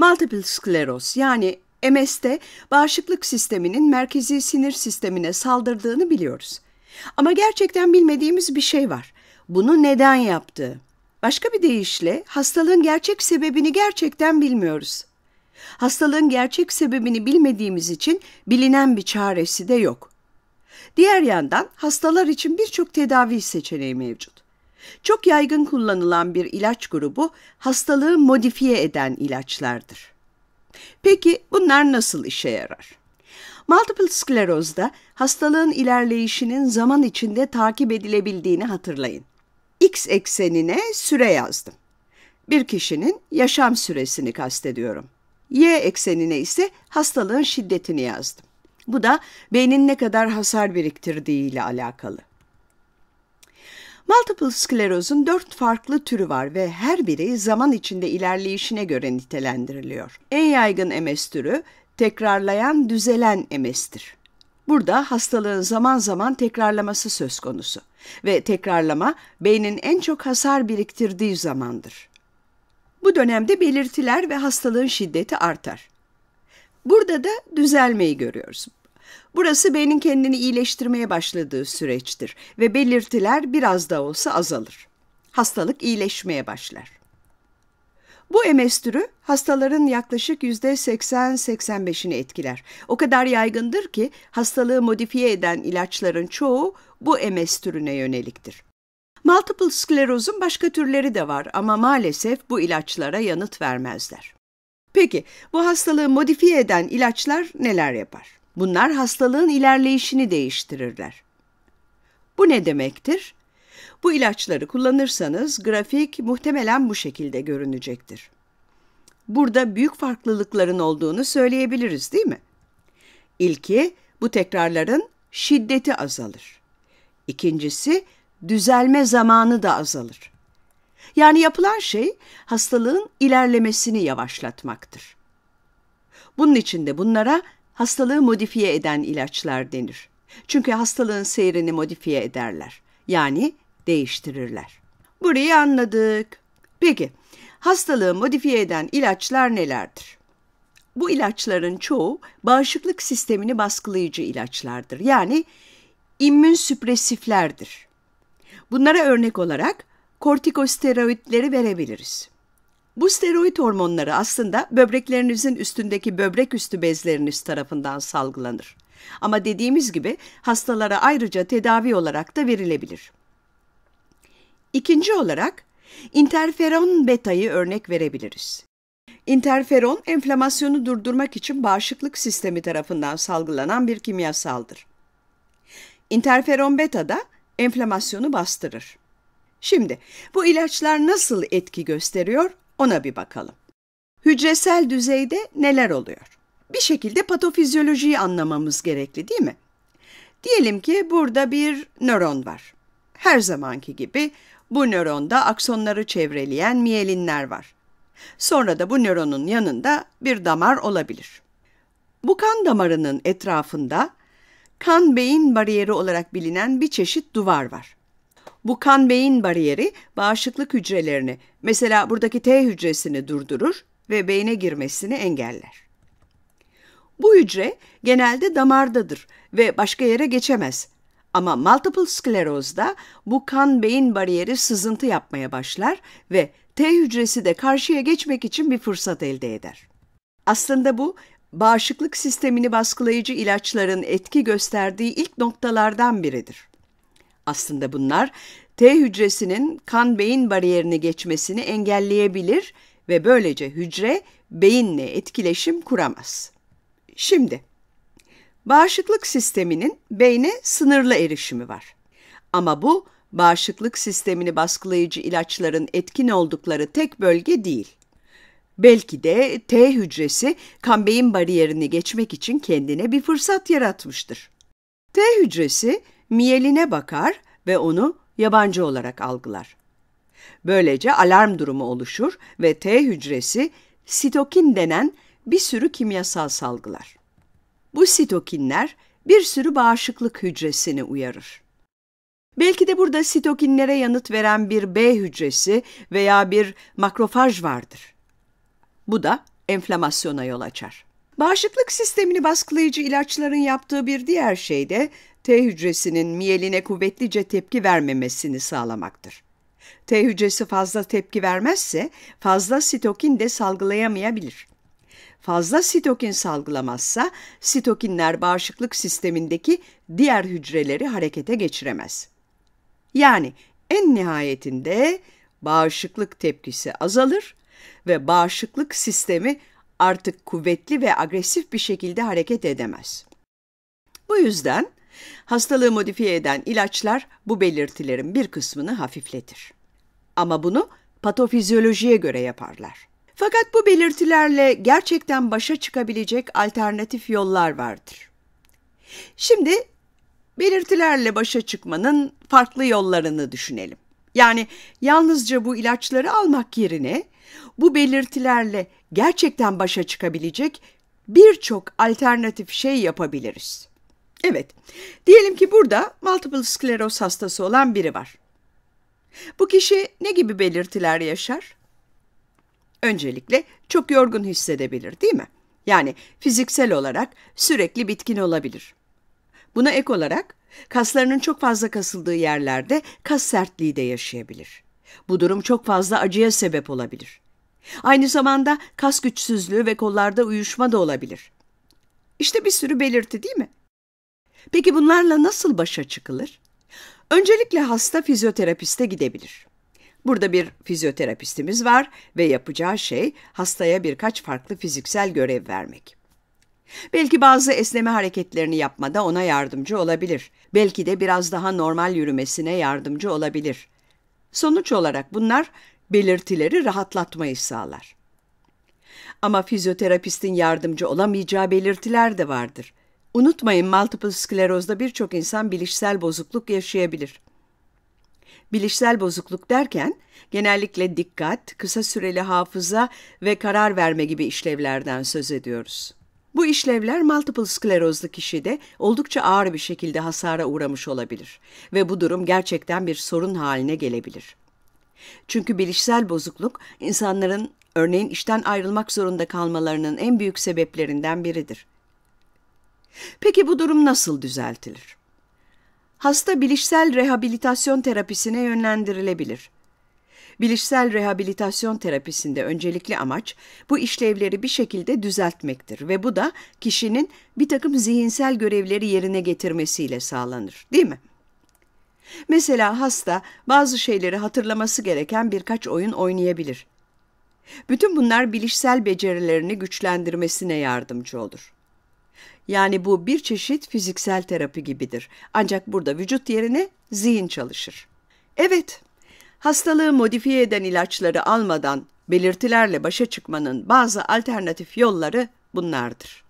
Multiple skleroz yani MS'de bağışıklık sisteminin merkezi sinir sistemine saldırdığını biliyoruz. Ama gerçekten bilmediğimiz bir şey var. Bunu neden yaptı? Başka bir deyişle hastalığın gerçek sebebini gerçekten bilmiyoruz. Hastalığın gerçek sebebini bilmediğimiz için bilinen bir çaresi de yok. Diğer yandan hastalar için birçok tedavi seçeneği mevcut. Çok yaygın kullanılan bir ilaç grubu hastalığı modifiye eden ilaçlardır. Peki bunlar nasıl işe yarar? Multiple sklerozda hastalığın ilerleyişinin zaman içinde takip edilebildiğini hatırlayın. X eksenine süre yazdım. Bir kişinin yaşam süresini kastediyorum. Y eksenine ise hastalığın şiddetini yazdım. Bu da beynin ne kadar hasar biriktirdiği ile alakalı. Multiple sklerozun dört farklı türü var ve her biri zaman içinde ilerleyişine göre nitelendiriliyor. En yaygın MS türü tekrarlayan düzelen MS'tir. Burada hastalığın zaman zaman tekrarlaması söz konusu ve tekrarlama beynin en çok hasar biriktirdiği zamandır. Bu dönemde belirtiler ve hastalığın şiddeti artar. Burada da düzelmeyi görüyoruz. Burası beynin kendini iyileştirmeye başladığı süreçtir ve belirtiler biraz da olsa azalır. Hastalık iyileşmeye başlar. Bu MS türü hastaların yaklaşık %80-85'ini etkiler. O kadar yaygındır ki hastalığı modifiye eden ilaçların çoğu bu MS türüne yöneliktir. Multiple sklerozun başka türleri de var ama maalesef bu ilaçlara yanıt vermezler. Peki bu hastalığı modifiye eden ilaçlar neler yapar? Bunlar hastalığın ilerleyişini değiştirirler. Bu ne demektir? Bu ilaçları kullanırsanız grafik muhtemelen bu şekilde görünecektir. Burada büyük farklılıkların olduğunu söyleyebiliriz değil mi? İlki bu tekrarların şiddeti azalır. İkincisi düzelme zamanı da azalır. Yani yapılan şey hastalığın ilerlemesini yavaşlatmaktır. Bunun için de bunlara hastalığı modifiye eden ilaçlar denir. Çünkü hastalığın seyrini modifiye ederler. Yani değiştirirler. Burayı anladık. Peki, hastalığı modifiye eden ilaçlar nelerdir? Bu ilaçların çoğu bağışıklık sistemini baskılayıcı ilaçlardır. Yani immün süpresiflerdir. Bunlara örnek olarak kortikosteroidleri verebiliriz. Bu steroid hormonları aslında böbreklerinizin üstündeki böbrek üstü bezleriniz tarafından salgılanır. Ama dediğimiz gibi hastalara ayrıca tedavi olarak da verilebilir. İkinci olarak interferon beta'yı örnek verebiliriz. İnterferon, enflamasyonu durdurmak için bağışıklık sistemi tarafından salgılanan bir kimyasaldır. İnterferon beta da enflamasyonu bastırır. Şimdi bu ilaçlar nasıl etki gösteriyor ona bir bakalım. Hücresel düzeyde neler oluyor? Bir şekilde patofizyolojiyi anlamamız gerekli değil mi? Diyelim ki burada bir nöron var. Her zamanki gibi bu nöronda aksonları çevreleyen miyelinler var. Sonra da bu nöronun yanında bir damar olabilir. Bu kan damarının etrafında kan beyin bariyeri olarak bilinen bir çeşit duvar var. Bu kan beyin bariyeri bağışıklık hücrelerini, mesela buradaki T hücresini durdurur ve beyne girmesini engeller. Bu hücre genelde damardadır ve başka yere geçemez. Ama multiple sklerozda bu kan beyin bariyeri sızıntı yapmaya başlar ve T hücresi de karşıya geçmek için bir fırsat elde eder. Aslında bu bağışıklık sistemini baskılayıcı ilaçların etki gösterdiği ilk noktalardan biridir. Aslında bunlar T hücresinin kan beyin bariyerini geçmesini engelleyebilir ve böylece hücre beyinle etkileşim kuramaz. Şimdi bağışıklık sisteminin beyne sınırlı erişimi var. Ama bu bağışıklık sistemini baskılayıcı ilaçların etkin oldukları tek bölge değil. Belki de T hücresi kan beyin bariyerini geçmek için kendine bir fırsat yaratmıştır. T hücresi miyeline bakar ve onu yabancı olarak algılar. Böylece alarm durumu oluşur ve T hücresi sitokin denen bir sürü kimyasal salgılar. Bu sitokinler bir sürü bağışıklık hücresini uyarır. Belki de burada sitokinlere yanıt veren bir B hücresi veya bir makrofaj vardır. Bu da enflamasyona yol açar. Bağışıklık sistemini baskılayıcı ilaçların yaptığı bir diğer şey de T hücresinin miyeline kuvvetlice tepki vermemesini sağlamaktır. T hücresi fazla tepki vermezse fazla sitokin de salgılayamayabilir. Fazla sitokin salgılamazsa sitokinler bağışıklık sistemindeki diğer hücreleri harekete geçiremez. Yani en nihayetinde bağışıklık tepkisi azalır ve bağışıklık sistemi artık kuvvetli ve agresif bir şekilde hareket edemez. Bu yüzden hastalığı modifiye eden ilaçlar bu belirtilerin bir kısmını hafifletir. Ama bunu patofizyolojiye göre yaparlar. Fakat bu belirtilerle gerçekten başa çıkabilecek alternatif yollar vardır. Şimdi belirtilerle başa çıkmanın farklı yollarını düşünelim. Yani yalnızca bu ilaçları almak yerine bu belirtilerle gerçekten başa çıkabilecek birçok alternatif şey yapabiliriz. Evet, diyelim ki burada multiple skleroz hastası olan biri var. Bu kişi ne gibi belirtiler yaşar? Öncelikle çok yorgun hissedebilir değil mi? Yani fiziksel olarak sürekli bitkin olabilir. Buna ek olarak kaslarının çok fazla kasıldığı yerlerde kas sertliği de yaşayabilir. Bu durum çok fazla acıya sebep olabilir. Aynı zamanda kas güçsüzlüğü ve kollarda uyuşma da olabilir. İşte bir sürü belirti değil mi? Peki bunlarla nasıl başa çıkılır? Öncelikle hasta fizyoterapiste gidebilir. Burada bir fizyoterapistimiz var ve yapacağı şey hastaya birkaç farklı fiziksel görev vermek. Belki bazı esneme hareketlerini yapmada ona yardımcı olabilir. Belki de biraz daha normal yürümesine yardımcı olabilir. Sonuç olarak bunlar belirtileri rahatlatmayı sağlar. Ama fizyoterapistin yardımcı olamayacağı belirtiler de vardır. Unutmayın multiple sklerozda birçok insan bilişsel bozukluk yaşayabilir. Bilişsel bozukluk derken genellikle dikkat, kısa süreli hafıza ve karar verme gibi işlevlerden söz ediyoruz. Bu işlevler multiple sklerozlu kişide oldukça ağır bir şekilde hasara uğramış olabilir ve bu durum gerçekten bir sorun haline gelebilir. Çünkü bilişsel bozukluk insanların örneğin işten ayrılmak zorunda kalmalarının en büyük sebeplerinden biridir. Peki bu durum nasıl düzeltilir? Hasta bilişsel rehabilitasyon terapisine yönlendirilebilir. Bilişsel rehabilitasyon terapisinde öncelikli amaç bu işlevleri bir şekilde düzeltmektir ve bu da kişinin bir takım zihinsel görevleri yerine getirmesiyle sağlanır değil mi? Mesela hasta bazı şeyleri hatırlaması gereken birkaç oyun oynayabilir. Bütün bunlar bilişsel becerilerini güçlendirmesine yardımcı olur. Yani bu bir çeşit fiziksel terapi gibidir. Ancak burada vücut yerine zihin çalışır. Evet, Hastalığı modifiye eden ilaçları almadan belirtilerle başa çıkmanın bazı alternatif yolları bunlardır.